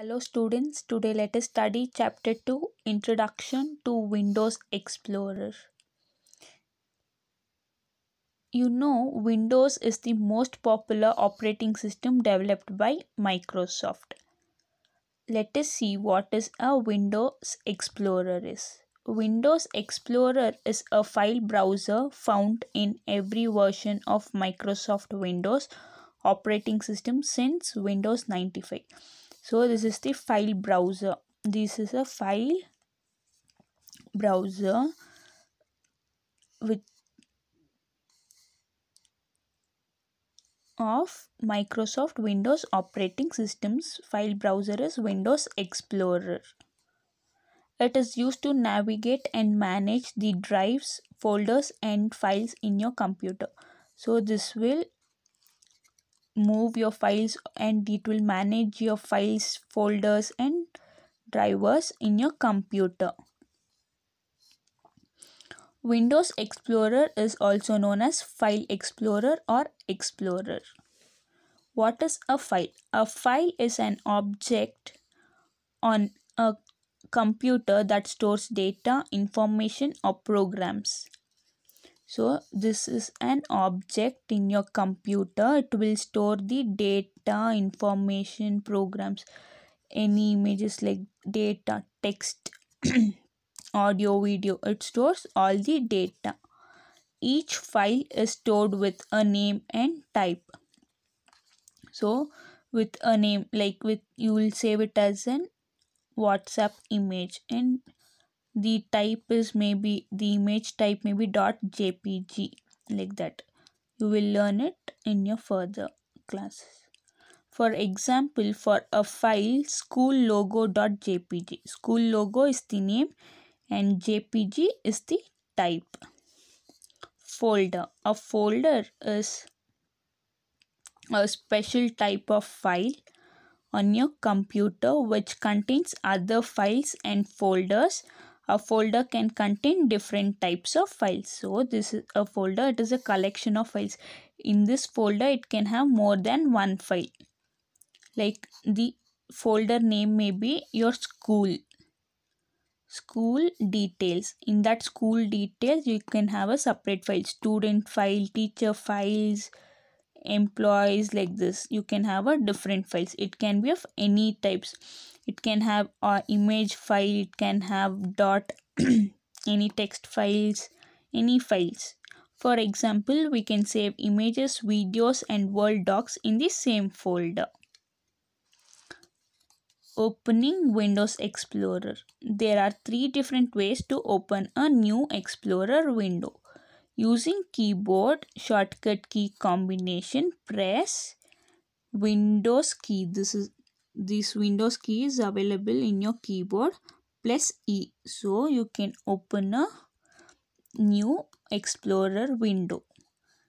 Hello students, today let us study chapter 2 Introduction to Windows Explorer. You know Windows is the most popular operating system developed by Microsoft. Let us see what is a Windows Explorer is. Windows Explorer is a file browser found in every version of Microsoft Windows operating system since Windows 95 so this is the file browser this is a file browser with of Microsoft Windows operating systems file browser is Windows Explorer. It is used to navigate and manage the drives, folders and files in your computer. So this will move your files and it will manage your files folders and drivers in your computer. Windows Explorer is also known as File Explorer or Explorer. What is a file? A file is an object on a computer that stores data, information or programs so this is an object in your computer it will store the data information programs any images like data text audio video it stores all the data each file is stored with a name and type so with a name like with you will save it as an whatsapp image and the type is maybe the image type maybe dot jpg like that you will learn it in your further classes for example for a file school logo dot jpg school logo is the name and jpg is the type folder a folder is a special type of file on your computer which contains other files and folders a folder can contain different types of files so this is a folder it is a collection of files in this folder it can have more than one file like the folder name may be your school school details in that school details you can have a separate file student file teacher files employees like this you can have a different files it can be of any types it can have a image file it can have dot any text files any files for example we can save images videos and word docs in the same folder opening windows explorer there are three different ways to open a new explorer window using keyboard shortcut key combination press windows key this is this windows key is available in your keyboard plus E. So you can open a new explorer window.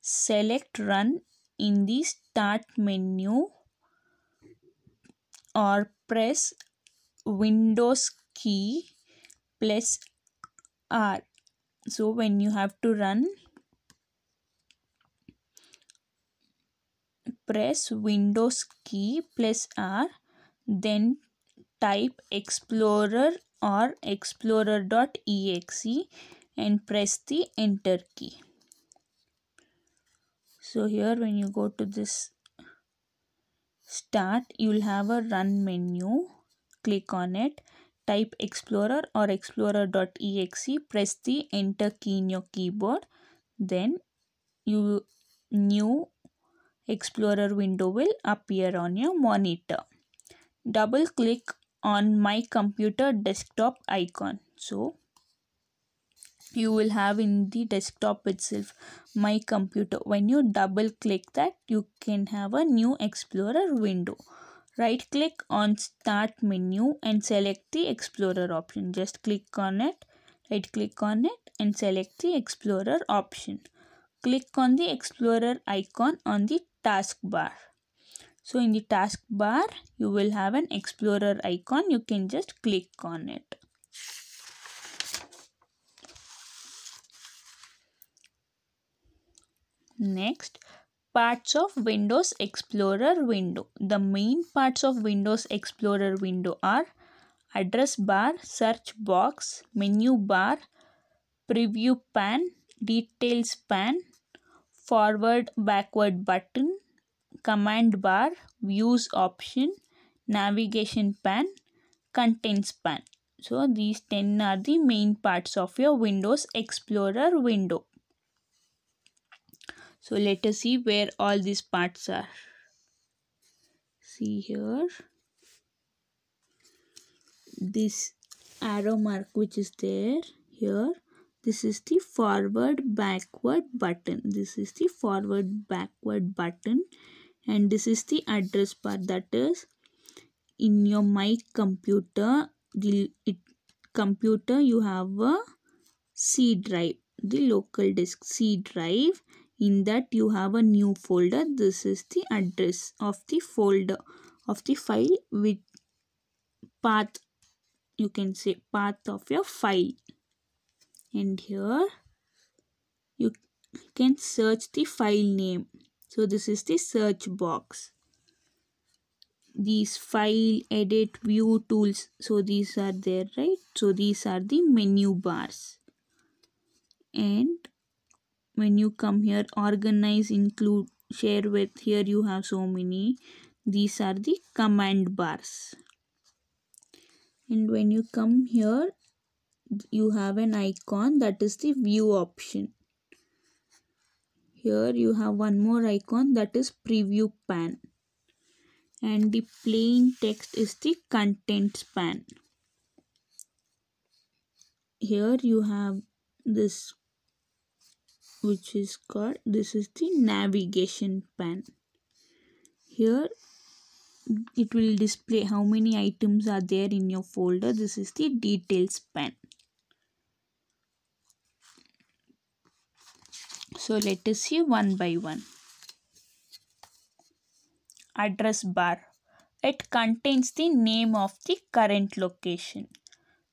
Select run in the start menu or press windows key plus R. So when you have to run press windows key plus R then type explorer or explorer.exe and press the enter key so here when you go to this start you'll have a run menu click on it type explorer or explorer.exe press the enter key in your keyboard then you new explorer window will appear on your monitor double click on my computer desktop icon so you will have in the desktop itself my computer when you double click that you can have a new explorer window right click on start menu and select the explorer option just click on it right click on it and select the explorer option click on the explorer icon on the taskbar so in the taskbar, you will have an explorer icon. You can just click on it. Next, parts of Windows Explorer window. The main parts of Windows Explorer window are address bar, search box, menu bar, preview pan, details pan, forward backward button, command bar views option navigation pane contents pane so these 10 are the main parts of your windows explorer window so let us see where all these parts are see here this arrow mark which is there here this is the forward backward button this is the forward backward button and this is the address bar that is in your my computer the it, computer you have a c drive the local disk c drive in that you have a new folder this is the address of the folder of the file with path you can say path of your file and here you can search the file name so this is the search box. These file, edit, view tools. So these are there, right? So these are the menu bars. And when you come here, organize, include, share with, here you have so many. These are the command bars. And when you come here, you have an icon that is the view option here you have one more icon that is preview pan and the plain text is the contents pan here you have this which is called this is the navigation pan here it will display how many items are there in your folder this is the details pan So let us see one by one. Address bar. It contains the name of the current location.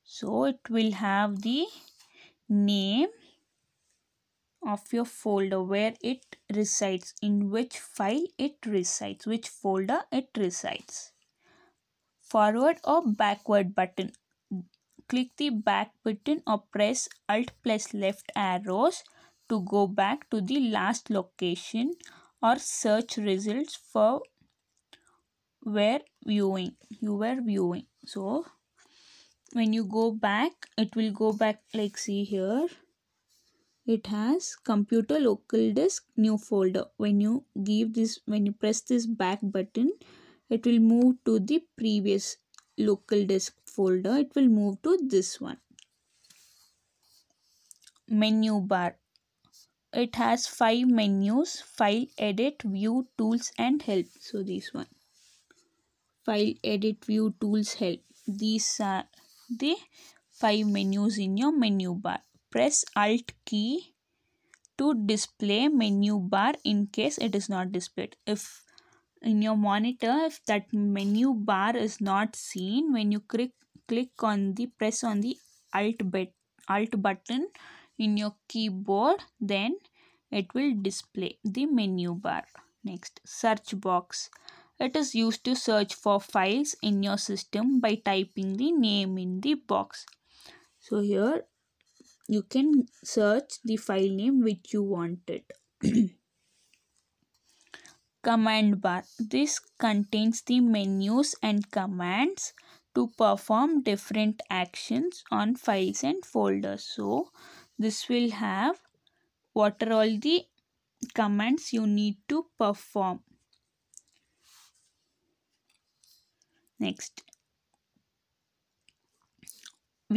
So it will have the name of your folder where it resides, in which file it resides, which folder it resides. Forward or backward button. Click the back button or press Alt plus left arrows to go back to the last location or search results for where viewing you were viewing so when you go back it will go back like see here it has computer local disk new folder when you give this when you press this back button it will move to the previous local disk folder it will move to this one menu bar it has five menus file edit view tools and help so this one file edit view tools help these are the five menus in your menu bar press alt key to display menu bar in case it is not displayed if in your monitor if that menu bar is not seen when you click click on the press on the alt bit alt button in your keyboard then it will display the menu bar next search box it is used to search for files in your system by typing the name in the box so here you can search the file name which you wanted command bar this contains the menus and commands to perform different actions on files and folders so this will have what are all the commands you need to perform next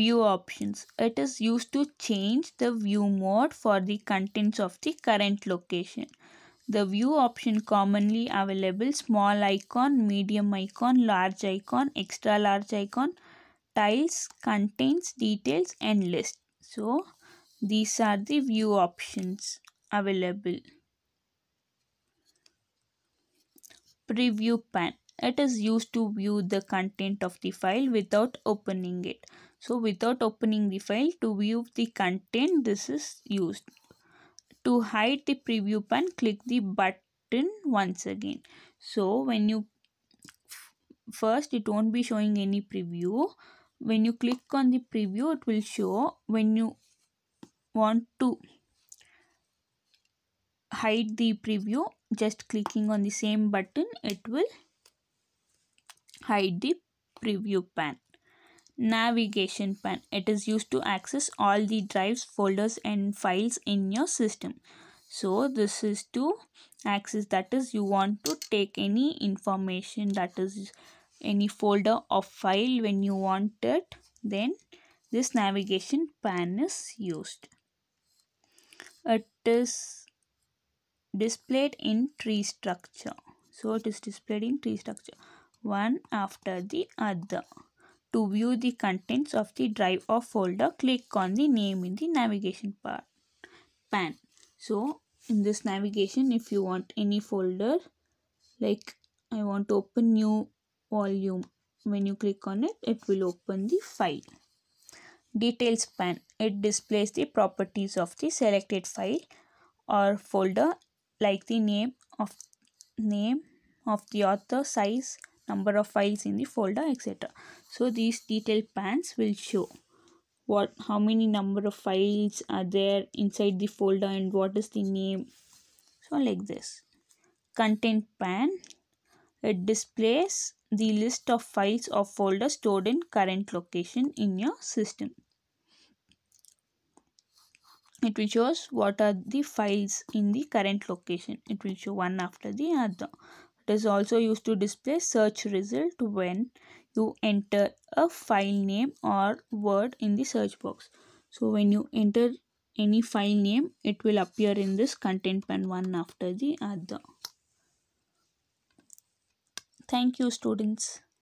view options it is used to change the view mode for the contents of the current location the view option commonly available small icon medium icon large icon extra large icon tiles contains details and list so these are the view options available. Preview pan. It is used to view the content of the file without opening it. So without opening the file to view the content this is used. To hide the preview pan click the button once again. So when you first it won't be showing any preview when you click on the preview it will show when you want to hide the preview just clicking on the same button it will hide the preview pane navigation pane it is used to access all the drives folders and files in your system so this is to access that is you want to take any information that is any folder or file when you want it then this navigation pane is used it is displayed in tree structure so it is displayed in tree structure one after the other to view the contents of the drive or folder click on the name in the navigation part pan so in this navigation if you want any folder like i want to open new volume when you click on it it will open the file details pane. It displays the properties of the selected file or folder like the name of name of the author, size, number of files in the folder, etc. So these detail pans will show what how many number of files are there inside the folder and what is the name so like this content pan it displays the list of files or folders stored in current location in your system. It will show what are the files in the current location. It will show one after the other. It is also used to display search result when you enter a file name or word in the search box. So when you enter any file name, it will appear in this content pane one after the other. Thank you, students.